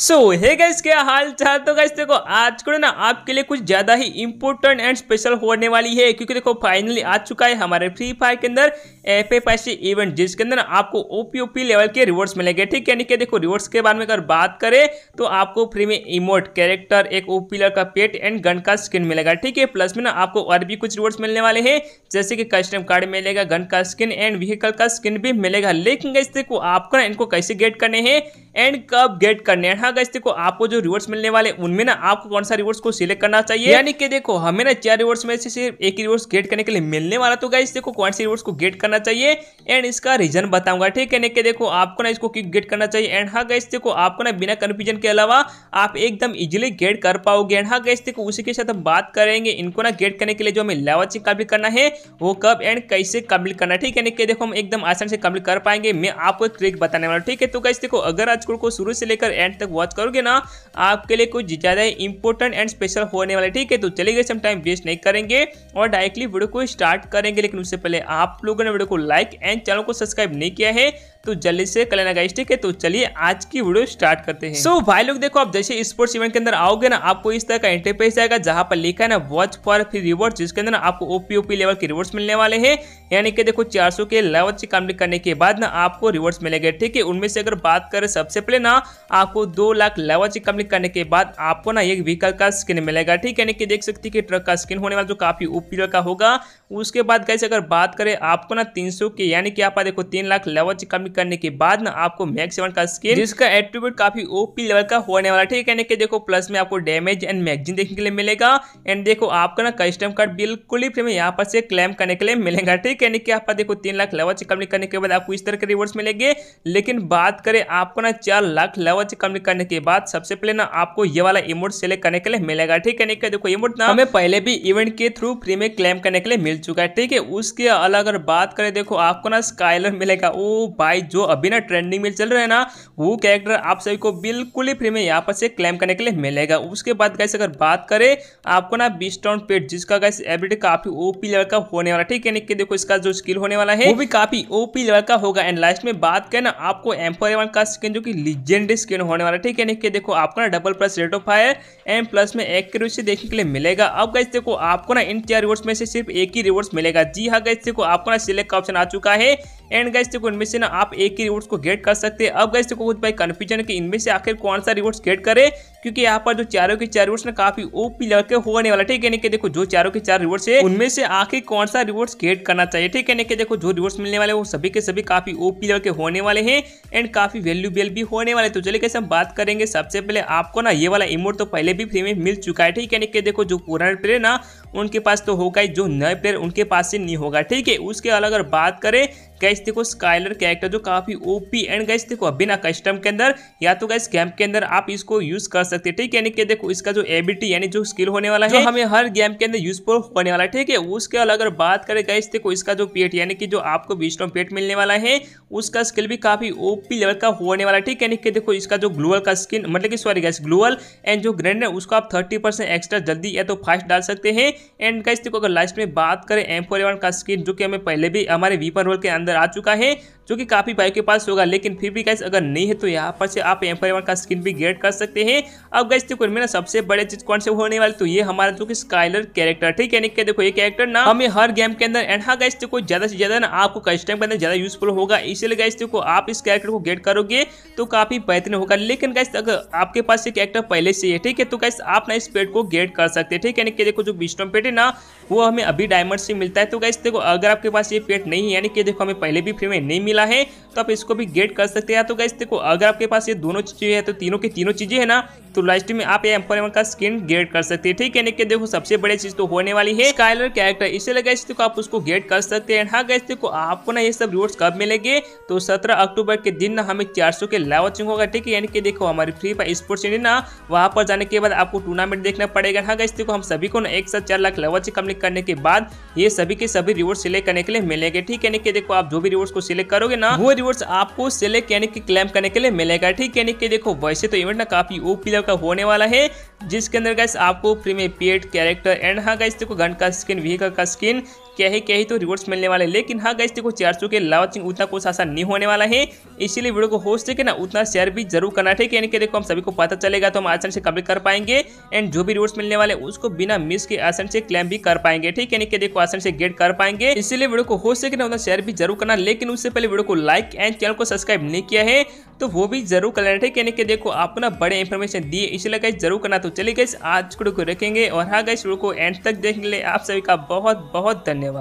सो है गाइस क्या हाल चाल तो गाइस देखो आज को ना आपके लिए कुछ ज्यादा ही इंपॉर्टेंट एंड स्पेशल होने वाली है क्योंकि देखो फाइनली आ चुका है हमारे फ्री फायर के अंदर एफ एफ इवेंट जिसके अंदर आपको ओपीओपी लेवल के रिवॉर्ड्स मिलेंगे ठीक है यानी कि देखो रिवॉर्ड्स के बारे में अगर बात करें तो आपको फ्री में इमोट कैरेक्टर एक ओपी का पेट एंड गन का स्किन मिलेगा ठीक है प्लस में ना आपको और भी कुछ रिवॉर्ड्स मिलने वाले हैं जैसे कि कस्टम कार्ड मिलेगा गन का स्किन एंड व्हीकल का स्किन भी मिलेगा लेकिन गैस देखो आपको ना इनको कैसे गेट करने हैं एंड कब गेट करने हैं हाँ गैस देखो आपको जो रिवॉर्ड्स मिलने वाले उनमें ना आपको कौन सा रिवॉर्ड्स को सिलेक्ट करना चाहिए यानी कि देखो हमें ना चार रिवॉर्ड्स में से सिर्फ एक रिवॉर्ड्स गेट करने के लिए मिलने वाला तो गैस देखो कौन से रिवॉर्ड्स को गेट करना चाहिए एंड इसका रीजन बताऊंगा ठीक है नेके देखो आपको ना इसको किक गेट करना चाहिए एंड हाँ गैस देखो आपको ना बिना कन्फ्यूजन के अलावा आप एकदम इजिली गेट कर पाओगे एंड हाँ गैस देखो उसी के साथ हम बात करेंगे इनको ना गेट करने के लिए जो हमें लेवल चेक कम्प्लीट करना है वो कब एंड कैसे कम्प्लीट करना ठीक है नेके देखो हम एकदम आसान से कम्प्लीट कर पाएंगे मैं आपको ट्रिक बताने वाला ठीक है तो गैस देखो अगर आज को शुरू से लेकर एंड तक वॉच करोगे ना आपके लिए कुछ ज़्यादा इंपॉर्टेंट एंड स्पेशल होने वाले ठीक है तो चले गए हम टाइम वेस्ट नहीं करेंगे और डायरेक्टली वीडियो को स्टार्ट करेंगे लेकिन उससे पहले आप लोगों ने वीडियो को लाइक एंड चैनल को सब्सक्राइब नहीं किया है तो जल्दी से कल आना ठीक है तो चलिए आज की वीडियो स्टार्ट करते हैं सो so, भाई लोग देखो आप जैसे स्पोर्ट्स इवेंट के अंदर आओगे ना आपको इस तरह का इंटरफेस आएगा जहां पर लिखा है ना वॉच फॉर फिर रिवॉर्ड जिसके अंदर आपको ओपी ओपी लेवल के रिवॉर्ड्स मिलने वाले हैं यानी कि देखो चार के लेवल से कम्प्लीट करने के बाद ना आपको रिवॉर्ड्स मिलेंगे ठीक है उनमें से अगर बात करें सबसे पहले ना आपको दो लाख लेवल से कम्प्लीट करने के बाद आपको ना एक व्हीकल का स्किन मिलेगा ठीक है यानी कि देख सकती है कि ट्रक का स्किन होने वाला जो काफी ओपी का होगा उसके बाद कैसे अगर बात करें आपको ना तीन के यानी कि आप देखो तीन लाख लेवल से भी करने के बाद ना आपको मैक्स सेवन का स्किन जिसका एट्रीब्यूट काफी ओपी लेवल का होने वाला ठीक है कि देखो प्लस में आपको डैमेज एंड मैगजीन देखने के लिए मिलेगा एंड देखो आपका ना कस्टम कार्ड बिल्कुल ही फ्री में यहाँ पर से क्लेम करने के लिए मिलेगा ठीक है कि पर देखो तीन लाख लेवल से कम्प्लीट करने के बाद आपको इस तरह के रिवॉर्ड्स मिलेंगे लेकिन बात करें आपको ना चार लाख लेवल से कम्प्लीट करने के बाद सबसे पहले ना आपको ये वाला इमोट सेलेक्ट करने के लिए मिलेगा ठीक है देखो इमोट ना हमें पहले भी इवेंट के थ्रू फ्री में क्लेम करने के लिए मिल चुका है ठीक है उसके अलग अगर बात करें देखो आपको ना स्काइलर मिलेगा ओ भाई भाई जो अभी ना ट्रेंडिंग में चल रहे हैं ना वो कैरेक्टर आप सभी को बिल्कुल ही फ्री में यहाँ पर से क्लेम करने के लिए मिलेगा उसके बाद कैसे अगर बात करें आपको ना बीस्टाउंड पेट जिसका गाइस एबिलिटी काफी ओपी लेवल का होने वाला ठीक है कि देखो इसका जो स्किल होने वाला है वो भी काफी ओपी लेवल का होगा एंड लास्ट में बात करें ना आपको एम्पोर का स्किन जो कि लीजेंडरी स्किन होने वाला ठीक है कि देखो आपको ना double plus rate of fire and plus में एक देखने के लिए मिलेगा अब गाइस देखो आपको ना इन चार रिवॉर्ड्स में से सिर्फ एक ही रिवॉर्ड्स मिलेगा जी हाँ गाइस देखो आपको ना सिलेक्ट का ऑप्शन आ चुका है एंड गाइस देखो इनमें से ना आप एक ही रिवॉर्ड्स को गेट कर सकते हैं अब गाइस देखो कुछ भाई कन्फ्यूजन कि इनमें से आखिर कौन सा रिवॉर्ड्स गेट करें क्योंकि यहाँ पर जो चारों के चार रिवॉर्ड्स ना काफी ओपी लेवल के होने वाला ठीक है ना कि देखो जो चारों के चार रिवॉर्ड्स है उनमें से आखिर कौन सा रिवॉर्ड्स गेट करना चाहिए ठीक है ना कि देखो जो रिवॉर्ड्स मिलने वाले वो सभी के सभी काफी ओपी लेवल के होने वाले हैं एंड काफी वैल्यूबल भी होने वाले तो चलिए कैसे हम बात करेंगे सबसे पहले आपको ना ये वाला इमोट तो पहले भी फ्री में मिल चुका है ठीक है ना कि देखो जो पुराने प्लेयर ना उनके पास तो होगा ही जो नए प्लेयर उनके पास से नहीं होगा ठीक है उसके अलग अगर बात करें गैस देखो स्काइलर कैरेक्टर जो काफी ओपी एंड गैस देखो बिना कस्टम के अंदर या तो गैस गेम के अंदर आप इसको यूज कर सकते हैं ठीक है यानी कि देखो इसका जो एबिलिटी यानी जो स्किल होने वाला है हमें हर गेम के अंदर यूजफुल होने वाला है ठीक है उसके अलग अगर बात करें गैस देखो इसका जो पेट यानी कि जो आपको विस्टम पेट मिलने वाला है उसका स्किल भी काफी ओपी लेवल का होने वाला है ठीक है यानी कि देखो इसका जो ग्लोअल का स्किन मतलब कि सॉरी गैस ग्लोअल एंड जो ग्रेनेड उसको आप थर्टी एक्स्ट्रा जल्दी या तो फास्ट डाल सकते हैं एंड गाइस देखो अगर लास्ट में बात करें एम फोर का स्किन जो कि हमें पहले भी हमारे वीपन रोल के अंदर आ चुका है जो कि काफ़ी भाई के पास होगा लेकिन फिर भी गाइस अगर नहीं है तो यहाँ पर से आप एम फोर का स्किन भी गेट कर सकते हैं अब गाइस देखो इनमें ना सबसे बड़े चीज कौन से होने वाले तो ये हमारा जो कि स्काइलर कैरेक्टर ठीक है निक देखो ये कैरेक्टर ना हमें हर गेम के अंदर एंड हाँ गाइस देखो ज्यादा से ज्यादा ना आपको कस्टम के अंदर ज्यादा यूजफुल होगा इसलिए गाइस देखो आप इस कैरेक्टर को गेट करोगे तो काफी बेहतरीन होगा लेकिन गाइस अगर आपके पास ये कैरेक्टर पहले से है ठीक है तो गाइस आप ना इस पेड को गेट कर सकते हैं ठीक है निक देखो जो बिस्टम पेट है ना वो हमें अभी डायमंड से मिलता है तो गाइस देखो अगर आपके पास ये पेट नहीं है यानी कि देखो हमें पहले भी फ्री में नहीं मिला है तो आप इसको भी गेट कर सकते हैं तो गाइस देखो अगर आपके पास ये दोनों चीज़ें हैं तो तीनों की तीनों चीज़ें हैं ना तो लास्ट में आप ये एम्पर का स्किन गेट कर सकते हैं ठीक है देखिए देखो सबसे बड़ी चीज़ तो होने वाली है स्काइलर कैरेक्टर इसलिए गाइस देखो आप उसको गेट कर सकते हैं हाँ गैस देखो आपको ना ये सब रिवॉर्ड्स कब मिलेंगे तो सत्रह अक्टूबर के दिन ना हमें चार के लाइव वॉचिंग होगा ठीक है यानी कि देखो हमारी फ्री फायर स्पोर्ट्स इंडिया ना वहाँ पर जाने के बाद आपको टूर्नामेंट देखना पड़ेगा हाँ गैस देखो हम सभी को ना एक साथ चार लाख लाइव वॉचिंग कम्प्लीट करने के बाद ये सभी के सभी रिवॉर्ड सिलेक्ट करने के लिए मिलेंगे ठीक है यानी देखो आप जो भी रिवॉर्ड को सिलेक्ट करोगे ना वो रिवॉर्ड्स आपको सेलेक्ट यानी कि क्लेम करने के लिए मिलेगा ठीक यानी कि देखो वैसे तो इवेंट ना काफी ओपी लेवल का होने वाला है जिसके अंदर गैस आपको फ्री में पेड कैरेक्टर एंड हाँ गैस देखो गन का स्किन व्हीकल का स्किन क्या है क्या ही तो रिवॉर्ड्स मिलने वाले लेकिन हाँ गैस देखो चार सौ के लाउचिंग उतना कुछ आसान नहीं होने वाला है इसीलिए वीडियो को होस्ट देखे ना उतना शेयर भी जरूर करना ठीक है देखो हम सभी को पता चलेगा तो हम आसान से कम्प्लीट कर पाएंगे एंड जो भी रिवॉर्ड्स मिलने वाले उसको बिना मिस के आसान से क्लेम भी कर पाएंगे ठीक है देखो आसान से गेट कर पाएंगे इसीलिए वीडियो को होस्ट देखे ना उतना शेयर भी जरूर करना लेकिन उससे पहले वीडियो को लाइक लाइक एंड चैनल को सब्सक्राइब नहीं किया है तो वो भी जरूर कर लेना ठीक है कि देखो आपको ना बड़े इन्फॉर्मेशन दिए इसलिए गई जरूर करना तो चलिए गई आज को रखेंगे और हाँ वीडियो को एंड तक देखने के लिए आप सभी का बहुत बहुत धन्यवाद